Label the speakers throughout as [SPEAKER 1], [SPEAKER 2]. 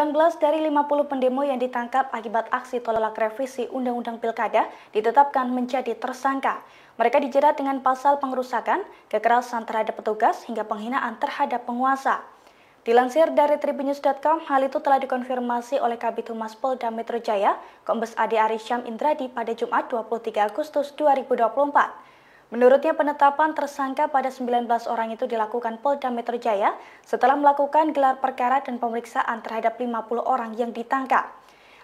[SPEAKER 1] 19 dari 50 pendemo yang ditangkap akibat aksi tolak revisi Undang-Undang Pilkada ditetapkan menjadi tersangka. Mereka dijerat dengan pasal pengerusakan, kekerasan terhadap petugas, hingga penghinaan terhadap penguasa. Dilansir dari tribunews.com, hal itu telah dikonfirmasi oleh Kabit Humas Polda Metro Jaya, Kombes Ade Arisham Indradi pada Jumat 23 Agustus 2024. Menurutnya penetapan tersangka pada 19 orang itu dilakukan Polda Metro Jaya setelah melakukan gelar perkara dan pemeriksaan terhadap 50 orang yang ditangkap.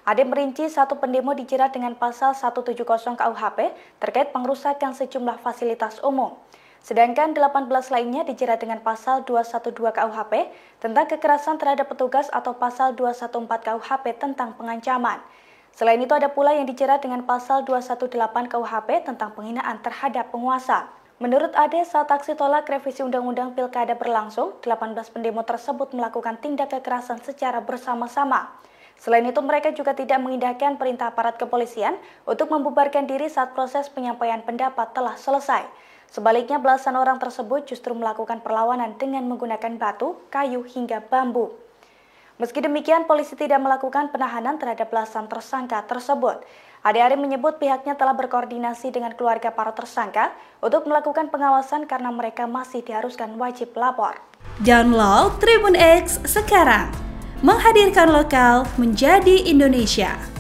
[SPEAKER 1] Ade merinci satu pendemo dijerat dengan pasal 170 KUHP terkait pengrusakan sejumlah fasilitas umum. Sedangkan 18 lainnya dijerat dengan pasal 212 KUHP tentang kekerasan terhadap petugas atau pasal 214 KUHP tentang pengancaman. Selain itu ada pula yang dijerat dengan pasal 218 KUHP tentang penghinaan terhadap penguasa. Menurut Ade, saat aksi tolak revisi Undang-Undang Pilkada berlangsung, 18 pendemo tersebut melakukan tindak kekerasan secara bersama-sama. Selain itu, mereka juga tidak mengindahkan perintah aparat kepolisian untuk membubarkan diri saat proses penyampaian pendapat telah selesai. Sebaliknya, belasan orang tersebut justru melakukan perlawanan dengan menggunakan batu, kayu, hingga bambu. Meski demikian, polisi tidak melakukan penahanan terhadap belasan tersangka tersebut. ade Ari menyebut pihaknya telah berkoordinasi dengan keluarga para tersangka untuk melakukan pengawasan karena mereka masih diharuskan wajib lapor. Download Tribun X sekarang, menghadirkan lokal menjadi Indonesia.